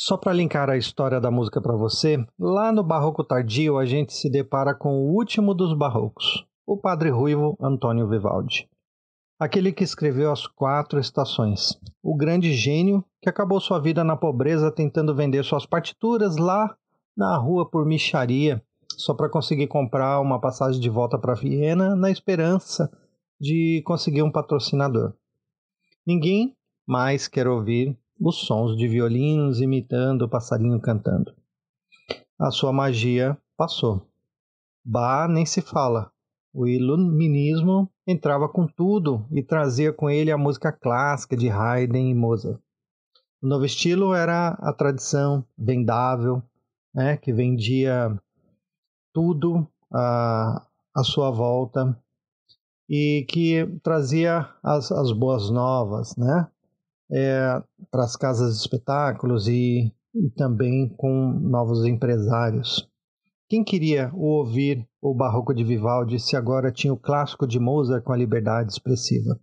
Só para linkar a história da música para você, lá no Barroco Tardio a gente se depara com o último dos barrocos, o padre ruivo Antônio Vivaldi. Aquele que escreveu As Quatro Estações, o grande gênio que acabou sua vida na pobreza tentando vender suas partituras lá na rua por micharia, só para conseguir comprar uma passagem de volta para Viena na esperança de conseguir um patrocinador. Ninguém mais quer ouvir os sons de violinos imitando o passarinho cantando. A sua magia passou. Bah nem se fala. O iluminismo entrava com tudo e trazia com ele a música clássica de Haydn e Mozart. O novo estilo era a tradição vendável, né, que vendia tudo à, à sua volta e que trazia as, as boas novas, né? é, para as casas de espetáculos e, e também com novos empresários. Quem queria ouvir o Barroco de Vivaldi se agora tinha o clássico de Mozart com a liberdade expressiva?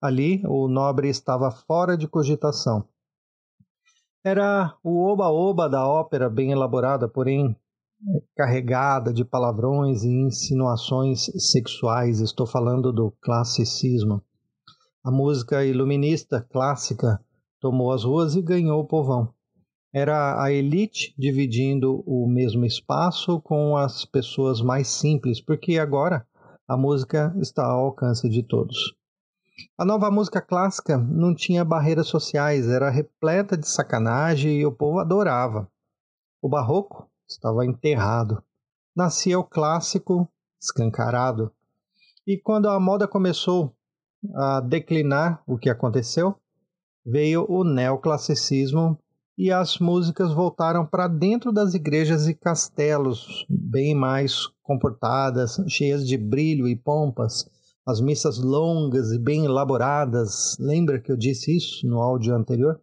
Ali, o nobre estava fora de cogitação. Era o oba-oba da ópera, bem elaborada, porém é, carregada de palavrões e insinuações sexuais. Estou falando do classicismo. A música iluminista clássica tomou as ruas e ganhou o povão. Era a elite dividindo o mesmo espaço com as pessoas mais simples, porque agora a música está ao alcance de todos. A nova música clássica não tinha barreiras sociais, era repleta de sacanagem e o povo adorava. O barroco estava enterrado. Nascia o clássico escancarado. E quando a moda começou a declinar o que aconteceu, veio o neoclassicismo e as músicas voltaram para dentro das igrejas e castelos, bem mais comportadas, cheias de brilho e pompas, as missas longas e bem elaboradas. Lembra que eu disse isso no áudio anterior?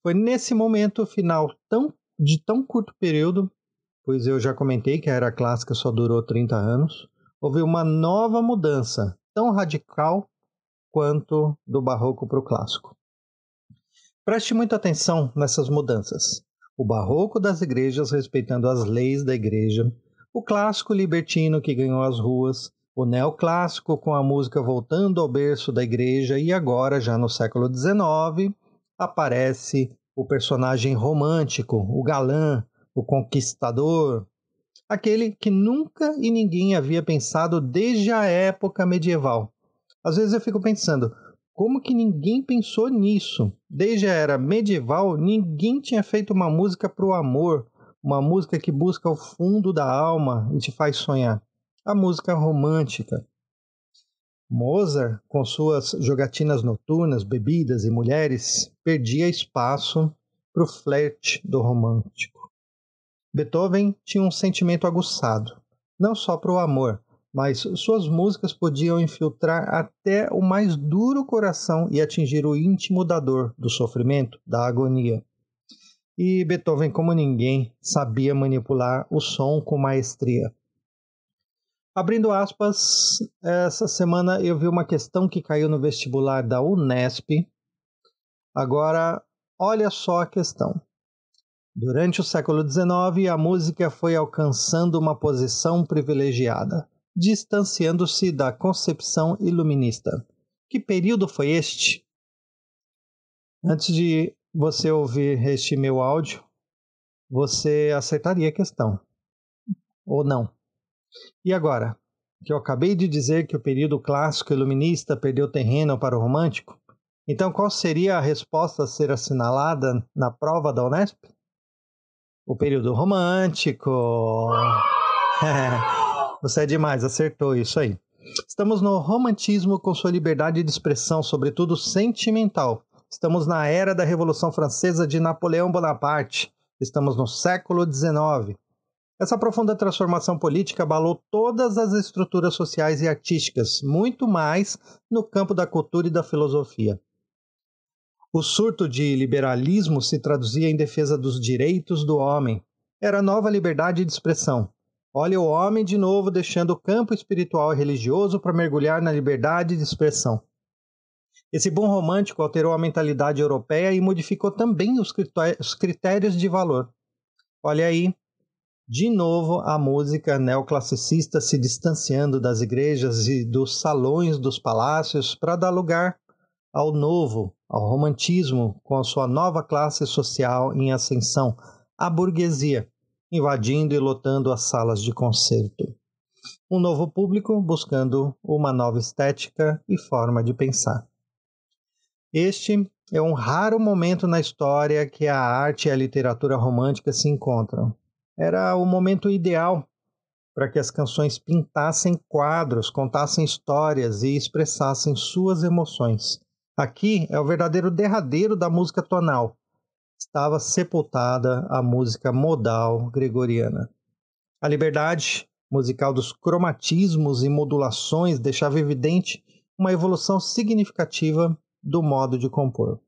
Foi nesse momento final tão, de tão curto período, pois eu já comentei que a era clássica só durou 30 anos, houve uma nova mudança tão radical quanto do barroco para o clássico. Preste muita atenção nessas mudanças. O barroco das igrejas respeitando as leis da igreja, o clássico libertino que ganhou as ruas, o neoclássico com a música voltando ao berço da igreja e agora, já no século XIX, aparece o personagem romântico, o galã, o conquistador, aquele que nunca e ninguém havia pensado desde a época medieval. Às vezes eu fico pensando, como que ninguém pensou nisso? Desde a era medieval, ninguém tinha feito uma música para o amor, uma música que busca o fundo da alma e te faz sonhar. A música romântica. Mozart, com suas jogatinas noturnas, bebidas e mulheres, perdia espaço para o flerte do romântico. Beethoven tinha um sentimento aguçado, não só para o amor, mas suas músicas podiam infiltrar até o mais duro coração e atingir o íntimo da dor, do sofrimento, da agonia. E Beethoven, como ninguém, sabia manipular o som com maestria. Abrindo aspas, essa semana eu vi uma questão que caiu no vestibular da Unesp. Agora, olha só a questão. Durante o século XIX, a música foi alcançando uma posição privilegiada, distanciando-se da concepção iluminista. Que período foi este? Antes de você ouvir este meu áudio, você acertaria a questão. Ou não. E agora, que eu acabei de dizer que o período clássico iluminista perdeu terreno para o romântico, então qual seria a resposta a ser assinalada na prova da Unesp? o período romântico. Você é demais, acertou isso aí. Estamos no romantismo com sua liberdade de expressão, sobretudo sentimental. Estamos na era da Revolução Francesa de Napoleão Bonaparte. Estamos no século XIX. Essa profunda transformação política abalou todas as estruturas sociais e artísticas, muito mais no campo da cultura e da filosofia. O surto de liberalismo se traduzia em defesa dos direitos do homem. Era nova liberdade de expressão. Olha o homem de novo deixando o campo espiritual e religioso para mergulhar na liberdade de expressão. Esse bom romântico alterou a mentalidade europeia e modificou também os critérios de valor. Olha aí, de novo a música neoclassicista se distanciando das igrejas e dos salões dos palácios para dar lugar ao novo, ao romantismo com a sua nova classe social em ascensão, a burguesia, invadindo e lotando as salas de concerto. Um novo público buscando uma nova estética e forma de pensar. Este é um raro momento na história que a arte e a literatura romântica se encontram. Era o momento ideal para que as canções pintassem quadros, contassem histórias e expressassem suas emoções. Aqui é o verdadeiro derradeiro da música tonal. Estava sepultada a música modal gregoriana. A liberdade musical dos cromatismos e modulações deixava evidente uma evolução significativa do modo de compor.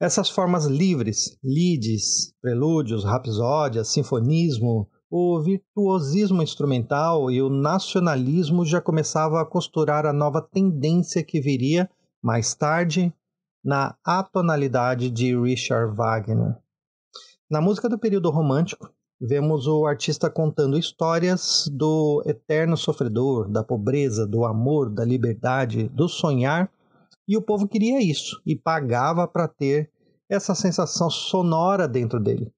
Essas formas livres, lides, prelúdios, rapsódias, sinfonismo, o virtuosismo instrumental e o nacionalismo já começavam a costurar a nova tendência que viria mais tarde na atonalidade de Richard Wagner. Na música do período romântico, vemos o artista contando histórias do eterno sofredor, da pobreza, do amor, da liberdade, do sonhar, e o povo queria isso e pagava para ter essa sensação sonora dentro dele.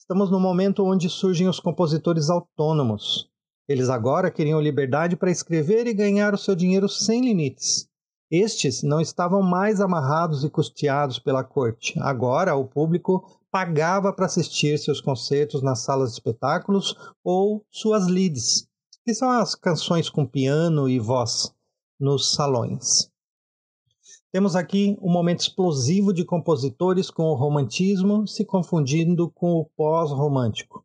Estamos no momento onde surgem os compositores autônomos. Eles agora queriam liberdade para escrever e ganhar o seu dinheiro sem limites. Estes não estavam mais amarrados e custeados pela corte. Agora o público pagava para assistir seus concertos nas salas de espetáculos ou suas lides, que são as canções com piano e voz nos salões. Temos aqui um momento explosivo de compositores com o romantismo se confundindo com o pós-romântico.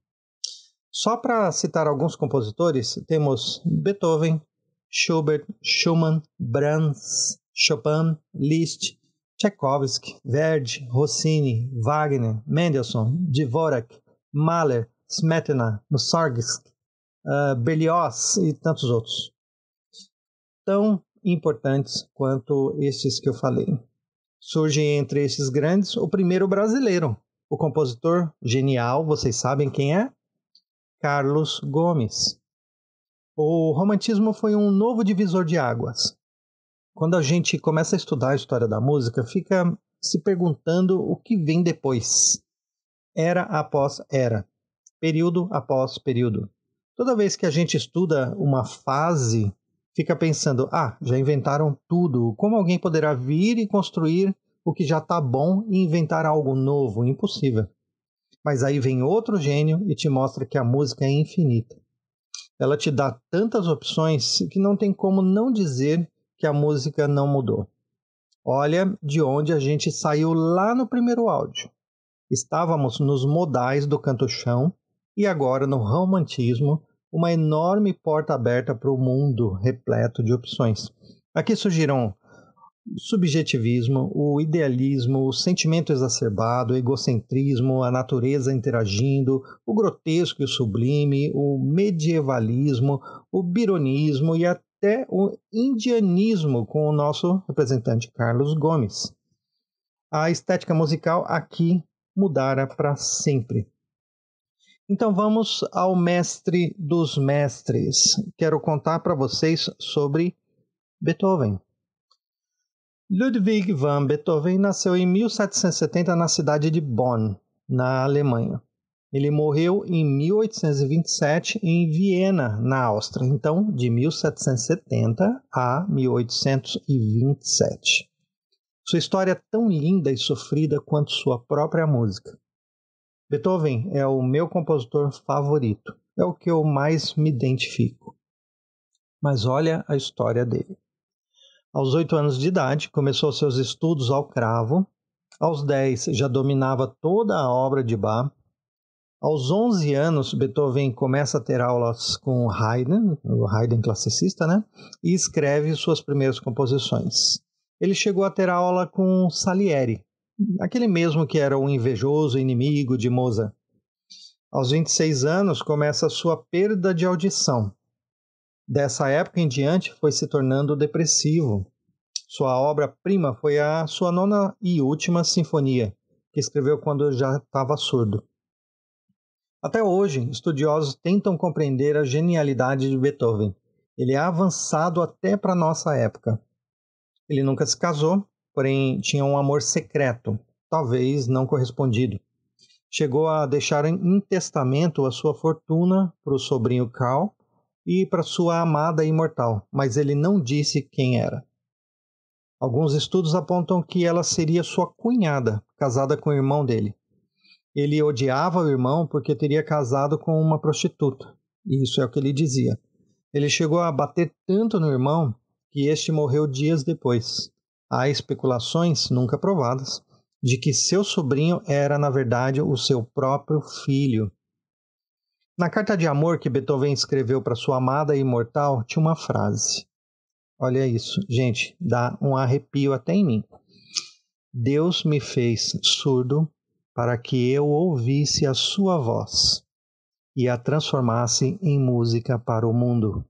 Só para citar alguns compositores, temos Beethoven, Schubert, Schumann, Brahms, Chopin, Liszt, Tchaikovsky, Verdi, Rossini, Wagner, Mendelssohn, Dvorak, Mahler, Smetana, Mussorgsky, uh, Berlioz e tantos outros. Tão importantes quanto estes que eu falei. Surge entre esses grandes o primeiro brasileiro, o compositor genial, vocês sabem quem é? Carlos Gomes. O romantismo foi um novo divisor de águas. Quando a gente começa a estudar a história da música, fica se perguntando o que vem depois. Era após era, período após período. Toda vez que a gente estuda uma fase, fica pensando: ah, já inventaram tudo. Como alguém poderá vir e construir o que já está bom e inventar algo novo? Impossível. Mas aí vem outro gênio e te mostra que a música é infinita. Ela te dá tantas opções que não tem como não dizer que a música não mudou. Olha de onde a gente saiu lá no primeiro áudio. Estávamos nos modais do canto-chão e agora no romantismo, uma enorme porta aberta para o mundo repleto de opções. Aqui surgiram o subjetivismo, o idealismo, o sentimento exacerbado, o egocentrismo, a natureza interagindo, o grotesco e o sublime, o medievalismo, o bironismo e a até o indianismo com o nosso representante Carlos Gomes. A estética musical aqui mudara para sempre. Então vamos ao mestre dos mestres. Quero contar para vocês sobre Beethoven. Ludwig van Beethoven nasceu em 1770 na cidade de Bonn, na Alemanha. Ele morreu em 1827 em Viena, na Áustria, então de 1770 a 1827. Sua história é tão linda e sofrida quanto sua própria música. Beethoven é o meu compositor favorito, é o que eu mais me identifico. Mas olha a história dele. Aos oito anos de idade, começou seus estudos ao cravo. Aos dez, já dominava toda a obra de Bach aos 11 anos, Beethoven começa a ter aulas com Haydn, o Haydn classicista, né? E escreve suas primeiras composições. Ele chegou a ter aula com Salieri, aquele mesmo que era o invejoso inimigo de Mozart. Aos 26 anos, começa a sua perda de audição. Dessa época em diante, foi se tornando depressivo. Sua obra-prima foi a sua nona e última sinfonia, que escreveu quando já estava surdo. Até hoje, estudiosos tentam compreender a genialidade de Beethoven. Ele é avançado até para nossa época. Ele nunca se casou, porém tinha um amor secreto, talvez não correspondido. Chegou a deixar em testamento a sua fortuna para o sobrinho Karl e para sua amada imortal, mas ele não disse quem era. Alguns estudos apontam que ela seria sua cunhada, casada com o irmão dele ele odiava o irmão porque teria casado com uma prostituta. Isso é o que ele dizia. Ele chegou a bater tanto no irmão que este morreu dias depois. Há especulações, nunca provadas, de que seu sobrinho era, na verdade, o seu próprio filho. Na carta de amor que Beethoven escreveu para sua amada imortal, tinha uma frase. Olha isso, gente, dá um arrepio até em mim. Deus me fez surdo para que eu ouvisse a sua voz e a transformasse em música para o mundo.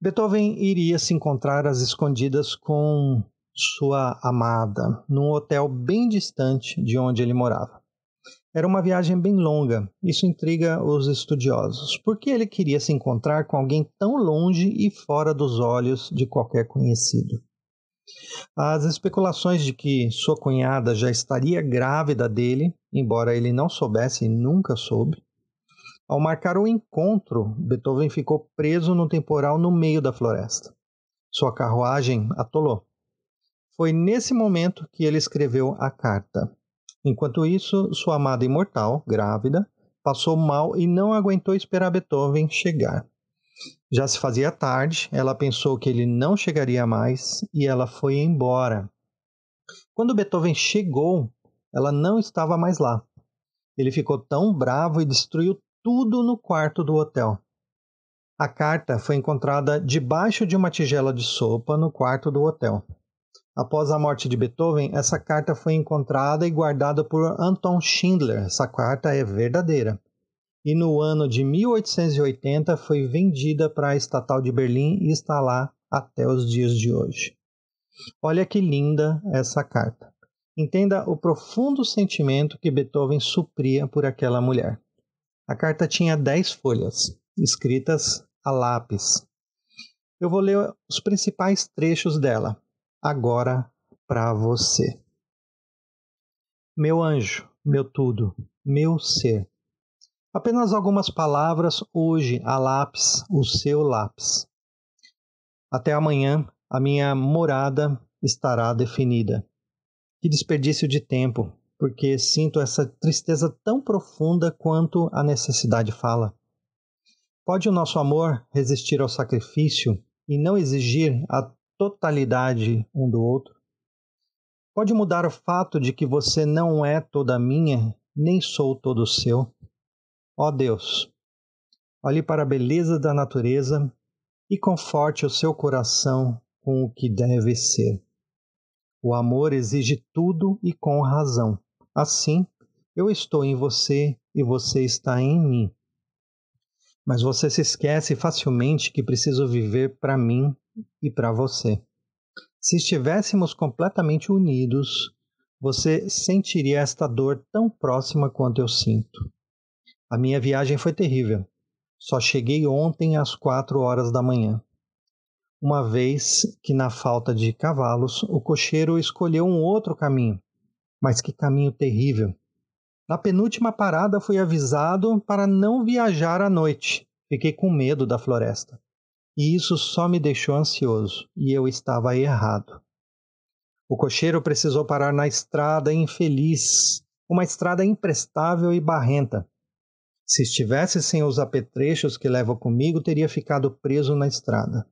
Beethoven iria se encontrar às escondidas com sua amada num hotel bem distante de onde ele morava. Era uma viagem bem longa, isso intriga os estudiosos, porque ele queria se encontrar com alguém tão longe e fora dos olhos de qualquer conhecido. As especulações de que sua cunhada já estaria grávida dele, embora ele não soubesse e nunca soube. Ao marcar o encontro, Beethoven ficou preso no temporal no meio da floresta. Sua carruagem atolou. Foi nesse momento que ele escreveu a carta. Enquanto isso, sua amada imortal, grávida, passou mal e não aguentou esperar Beethoven chegar. Já se fazia tarde, ela pensou que ele não chegaria mais e ela foi embora. Quando Beethoven chegou, ela não estava mais lá. Ele ficou tão bravo e destruiu tudo no quarto do hotel. A carta foi encontrada debaixo de uma tigela de sopa no quarto do hotel. Após a morte de Beethoven, essa carta foi encontrada e guardada por Anton Schindler. Essa carta é verdadeira e no ano de 1880 foi vendida para a Estatal de Berlim e está lá até os dias de hoje. Olha que linda essa carta. Entenda o profundo sentimento que Beethoven supria por aquela mulher. A carta tinha dez folhas, escritas a lápis. Eu vou ler os principais trechos dela, agora para você. Meu anjo, meu tudo, meu ser, Apenas algumas palavras hoje a lápis, o seu lápis. Até amanhã a minha morada estará definida. Que desperdício de tempo, porque sinto essa tristeza tão profunda quanto a necessidade fala. Pode o nosso amor resistir ao sacrifício e não exigir a totalidade um do outro? Pode mudar o fato de que você não é toda minha, nem sou todo seu? Ó Deus, olhe para a beleza da natureza e conforte o seu coração com o que deve ser. O amor exige tudo e com razão. Assim, eu estou em você e você está em mim. Mas você se esquece facilmente que preciso viver para mim e para você. Se estivéssemos completamente unidos, você sentiria esta dor tão próxima quanto eu sinto. A minha viagem foi terrível. Só cheguei ontem às quatro horas da manhã. Uma vez que, na falta de cavalos, o cocheiro escolheu um outro caminho. Mas que caminho terrível! Na penúltima parada fui avisado para não viajar à noite. Fiquei com medo da floresta. E isso só me deixou ansioso, e eu estava errado. O cocheiro precisou parar na estrada infeliz, uma estrada imprestável e barrenta. Se estivesse sem os apetrechos que levo comigo, teria ficado preso na estrada.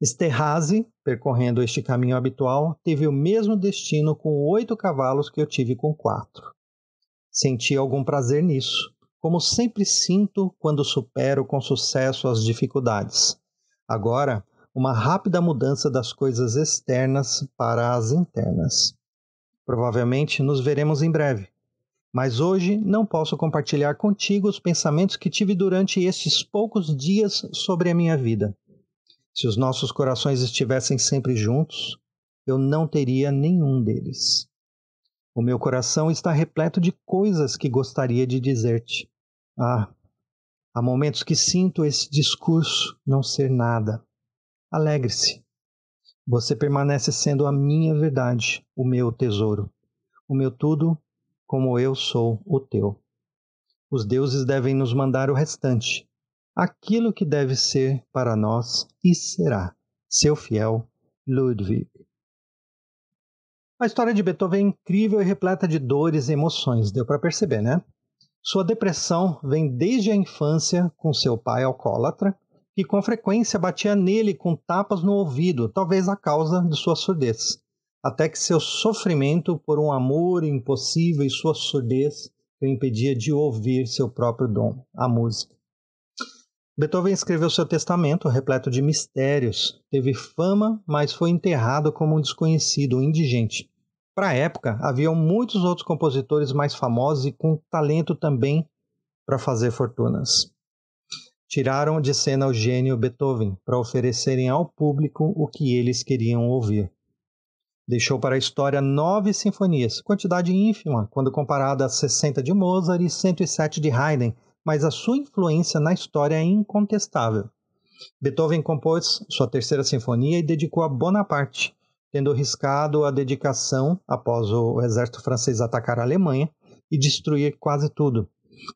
Esterraze, percorrendo este caminho habitual, teve o mesmo destino com oito cavalos que eu tive com quatro. Senti algum prazer nisso, como sempre sinto quando supero com sucesso as dificuldades. Agora, uma rápida mudança das coisas externas para as internas. Provavelmente nos veremos em breve mas hoje não posso compartilhar contigo os pensamentos que tive durante estes poucos dias sobre a minha vida. Se os nossos corações estivessem sempre juntos, eu não teria nenhum deles. O meu coração está repleto de coisas que gostaria de dizer-te. Ah, há momentos que sinto esse discurso não ser nada. Alegre-se. Você permanece sendo a minha verdade, o meu tesouro, o meu tudo como eu sou o teu. Os deuses devem nos mandar o restante, aquilo que deve ser para nós e será. Seu fiel Ludwig. A história de Beethoven é incrível e repleta de dores e emoções, deu para perceber, né? Sua depressão vem desde a infância com seu pai alcoólatra, que com frequência batia nele com tapas no ouvido, talvez a causa de sua surdez até que seu sofrimento por um amor impossível e sua surdez o impedia de ouvir seu próprio dom, a música. Beethoven escreveu seu testamento repleto de mistérios, teve fama, mas foi enterrado como um desconhecido, um indigente. Para a época, haviam muitos outros compositores mais famosos e com talento também para fazer fortunas. Tiraram de cena o gênio Beethoven para oferecerem ao público o que eles queriam ouvir. Deixou para a história nove sinfonias, quantidade ínfima quando comparada a 60 de Mozart e 107 de Haydn, mas a sua influência na história é incontestável. Beethoven compôs sua terceira sinfonia e dedicou a Bonaparte, tendo riscado a dedicação após o exército francês atacar a Alemanha e destruir quase tudo.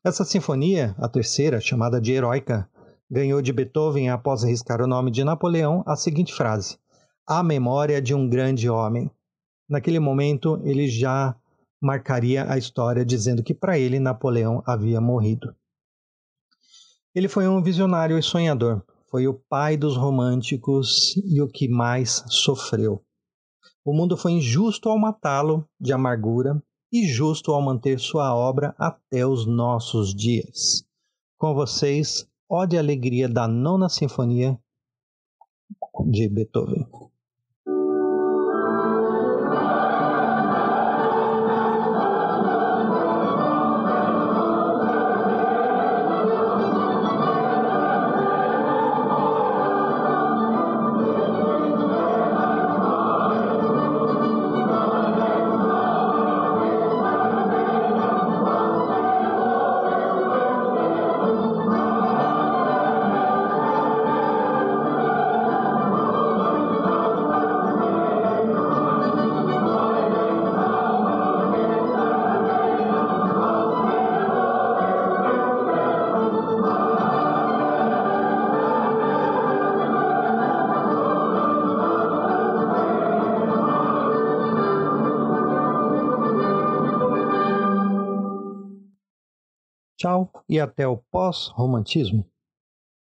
Essa sinfonia, a terceira, chamada de Heroica, ganhou de Beethoven após riscar o nome de Napoleão a seguinte frase: a memória de um grande homem. Naquele momento, ele já marcaria a história dizendo que para ele Napoleão havia morrido. Ele foi um visionário e sonhador, foi o pai dos românticos e o que mais sofreu. O mundo foi injusto ao matá-lo de amargura e justo ao manter sua obra até os nossos dias. Com vocês, Ode à Alegria da Nona Sinfonia de Beethoven. Tchau e até o pós-romantismo.